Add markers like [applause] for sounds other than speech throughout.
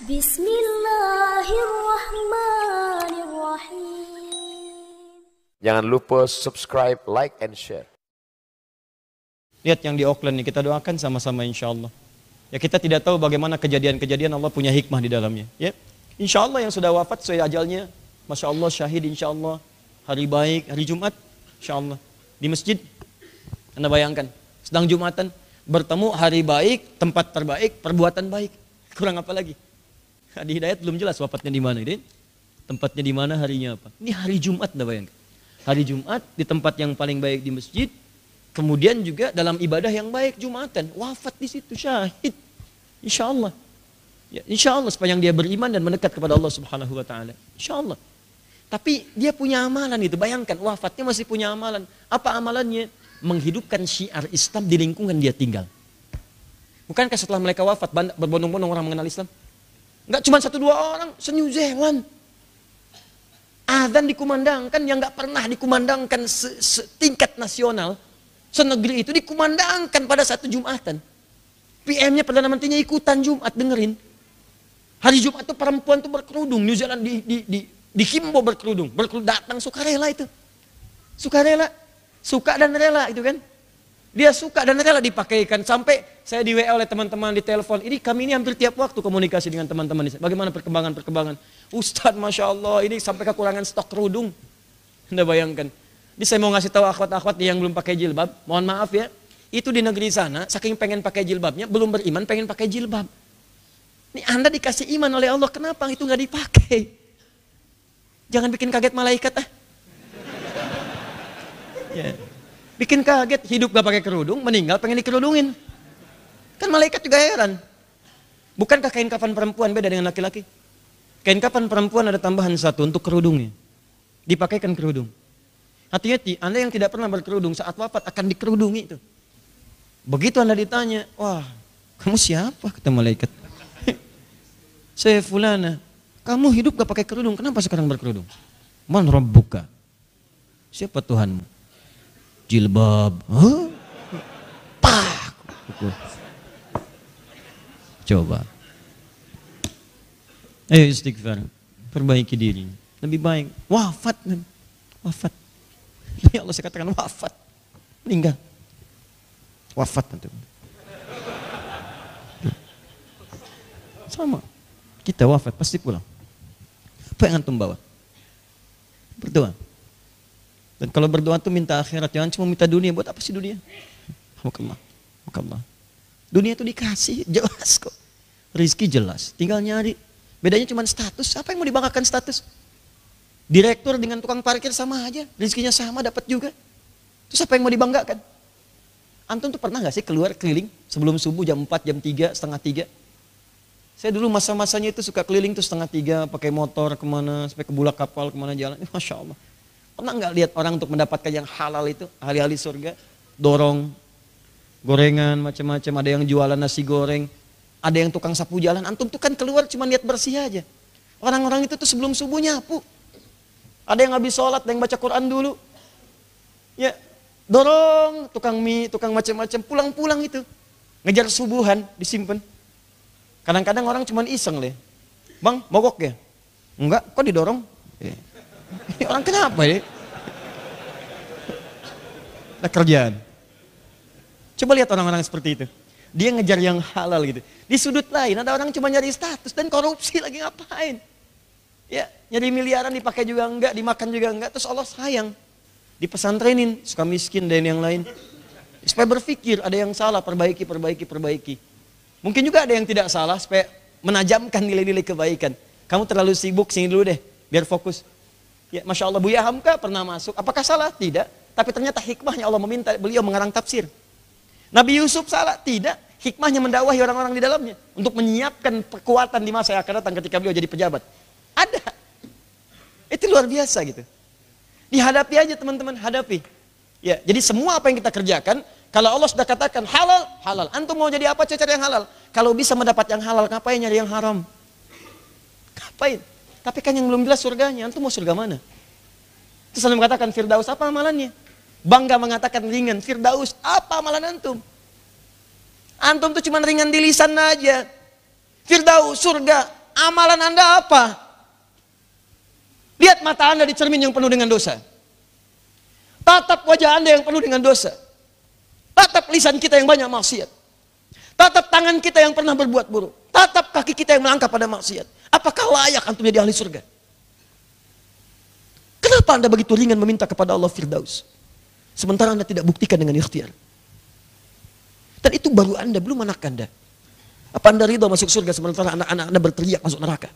Bismillahirrahmanirrahim. Jangan lupa subscribe, like, and share. Lihat yang di Auckland ini kita doakan sama-sama insya Allah. Ya kita tidak tahu bagaimana kejadian-kejadian Allah punya hikmah di dalamnya. Ya, insya Allah yang sudah wafat sesuai ajalnya, masya Allah syahid insya Allah hari baik hari Jumat, insya Allah di masjid. Anda bayangkan sedang Jumatan bertemu hari baik tempat terbaik perbuatan baik kurang apa lagi? Adi Hidayat belum jelas wafatnya di mana, Din. Tempatnya di mana, harinya apa. Ini hari Jumat dah bayangkan. Hari Jumat di tempat yang paling baik di masjid, kemudian juga dalam ibadah yang baik Jumatan, wafat di situ syahid. Insya Allah. Ya, insya Allah sepanjang dia beriman dan mendekat kepada Allah Subhanahu wa taala. Insya Allah. Tapi dia punya amalan itu. Bayangkan wafatnya masih punya amalan. Apa amalannya? Menghidupkan syiar Islam di lingkungan dia tinggal. Bukankah setelah mereka wafat berbondong-bondong orang mengenal Islam? Nggak cuma satu dua orang, se-New Zealand. Azan dikumandangkan yang nggak pernah dikumandangkan setingkat nasional. Senegeri itu dikumandangkan pada satu Jumatan. PM-nya Perdana Menterinya ikutan Jumat dengerin. Hari Jumat itu perempuan tuh berkerudung. New Zealand di, di, di, dihimbau berkerudung. Berkerudung datang sukarela itu. Sukarela. Suka dan rela itu kan. Dia suka dan rela dipakaikan sampai saya di WA oleh teman-teman di telepon. Ini kami ini hampir tiap waktu komunikasi dengan teman-teman ini Bagaimana perkembangan-perkembangan? Ustadz, masya Allah, ini sampai kekurangan stok kerudung. Anda bayangkan. Ini saya mau ngasih tahu akhwat-akhwat yang belum pakai jilbab. Mohon maaf ya. Itu di negeri sana, saking pengen pakai jilbabnya, belum beriman pengen pakai jilbab. Ini Anda dikasih iman oleh Allah, kenapa itu nggak dipakai? Jangan bikin kaget malaikat ah. Yeah. Bikin kaget, hidup gak pakai kerudung, meninggal pengen dikerudungin. Kan malaikat juga heran. Bukankah kain kafan perempuan beda dengan laki-laki? Kain kafan perempuan ada tambahan satu untuk kerudungnya. Dipakaikan kerudung. Hati-hati, Anda yang tidak pernah berkerudung saat wafat akan dikerudungi itu. Begitu Anda ditanya, wah kamu siapa? Kata malaikat. [laughs] Saya fulana, kamu hidup gak pakai kerudung, kenapa sekarang berkerudung? Man rabbuka? Siapa Tuhanmu? jilbab. Huh? Pak. Coba. Ayo istighfar. Perbaiki diri. Lebih baik. Wafat. Wafat. Ya Allah saya katakan wafat. Meninggal. Wafat nanti. Sama. Kita wafat pasti pulang. Apa yang antum bawa? Berdoa. Dan kalau berdoa tuh minta akhirat, jangan cuma minta dunia. Buat apa sih dunia? Mukallah, mukallah. Dunia itu dikasih, [laughs] jelas kok. Rizki jelas, tinggal nyari. Bedanya cuma status, apa yang mau dibanggakan status? Direktur dengan tukang parkir sama aja, rizkinya sama dapat juga. Itu siapa yang mau dibanggakan? Antum tuh pernah gak sih keluar keliling sebelum subuh jam 4, jam 3, setengah 3? Saya dulu masa-masanya itu suka keliling tuh setengah 3, pakai motor kemana, sampai ke bulak kapal kemana jalan. Masya Allah. Pernah nggak lihat orang untuk mendapatkan yang halal itu hari-hari surga? Dorong, gorengan macam-macam, ada yang jualan nasi goreng, ada yang tukang sapu jalan. Antum tuh kan keluar cuma lihat bersih aja. Orang-orang itu tuh sebelum subuh nyapu. Ada yang habis sholat, ada yang baca Quran dulu. Ya, dorong tukang mie, tukang macam-macam, pulang-pulang itu. Ngejar subuhan, disimpan. Kadang-kadang orang cuma iseng deh. Bang, mogok ya? Enggak, kok didorong? Yeah orang kenapa ya? Nah kerjaan. Coba lihat orang-orang seperti itu. Dia ngejar yang halal gitu. Di sudut lain ada orang cuma nyari status dan korupsi lagi ngapain. Ya, nyari miliaran dipakai juga enggak, dimakan juga enggak. Terus Allah sayang. Dipesantrenin, suka miskin dan yang lain. Supaya berpikir ada yang salah, perbaiki, perbaiki, perbaiki. Mungkin juga ada yang tidak salah supaya menajamkan nilai-nilai kebaikan. Kamu terlalu sibuk, sini dulu deh, biar fokus. Ya, Masya Allah Buya Hamka pernah masuk. Apakah salah? Tidak. Tapi ternyata hikmahnya Allah meminta beliau mengarang tafsir. Nabi Yusuf salah? Tidak. Hikmahnya mendakwahi orang-orang di dalamnya. Untuk menyiapkan kekuatan di masa yang akan datang ketika beliau jadi pejabat. Ada. Itu luar biasa gitu. Dihadapi aja teman-teman, hadapi. Ya, jadi semua apa yang kita kerjakan, kalau Allah sudah katakan halal, halal. Antum mau jadi apa, cari yang halal. Kalau bisa mendapat yang halal, ngapain nyari yang haram? Ngapain? Tapi kan yang belum jelas surganya, antum mau surga mana? Terus antum mengatakan Firdaus apa amalannya? Bangga mengatakan ringan, Firdaus apa amalan antum? Antum tuh cuma ringan di lisan aja. Firdaus surga, amalan anda apa? Lihat mata anda di cermin yang penuh dengan dosa. Tatap wajah anda yang penuh dengan dosa. Tatap lisan kita yang banyak maksiat. Tatap tangan kita yang pernah berbuat buruk tatap kaki kita yang melangkah pada maksiat. Apakah layak antum jadi ahli surga? Kenapa anda begitu ringan meminta kepada Allah Firdaus? Sementara anda tidak buktikan dengan ikhtiar. Dan itu baru anda, belum anak anda. Apa anda ridho masuk surga sementara anak-anak anda berteriak masuk neraka?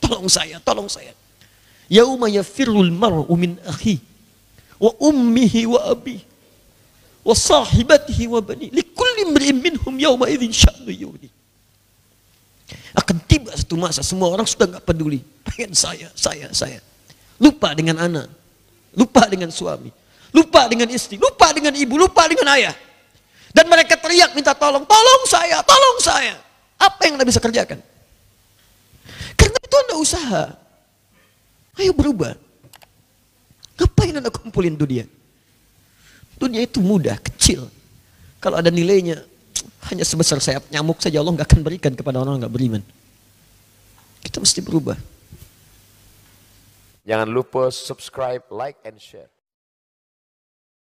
Tolong saya, tolong saya. Yauma yafirul mar'u min akhi wa ummihi wa abi wa sahibatihi wa bani likulli imri'in minhum yauma idzin sya'nu yughni. Akan tiba satu masa semua orang sudah nggak peduli. Pengen saya, saya, saya. Lupa dengan anak. Lupa dengan suami. Lupa dengan istri. Lupa dengan ibu. Lupa dengan ayah. Dan mereka teriak minta tolong. Tolong saya, tolong saya. Apa yang Anda bisa kerjakan? Karena itu Anda usaha. Ayo berubah. Ngapain Anda kumpulin dunia? Dunia itu mudah, kecil. Kalau ada nilainya, hanya sebesar sayap nyamuk saja Allah nggak akan berikan kepada orang nggak beriman. Kita mesti berubah. Jangan lupa subscribe, like, and share.